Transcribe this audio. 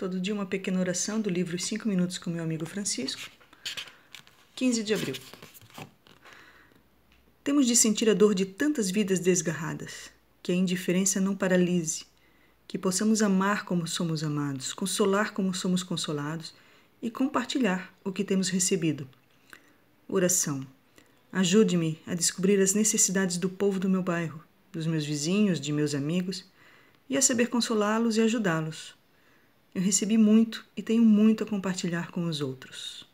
Todo dia uma pequena oração do livro Cinco 5 Minutos com meu amigo Francisco. 15 de abril. Temos de sentir a dor de tantas vidas desgarradas, que a indiferença não paralise, que possamos amar como somos amados, consolar como somos consolados e compartilhar o que temos recebido. Oração. Ajude-me a descobrir as necessidades do povo do meu bairro, dos meus vizinhos, de meus amigos, e a saber consolá-los e ajudá-los. Eu recebi muito e tenho muito a compartilhar com os outros.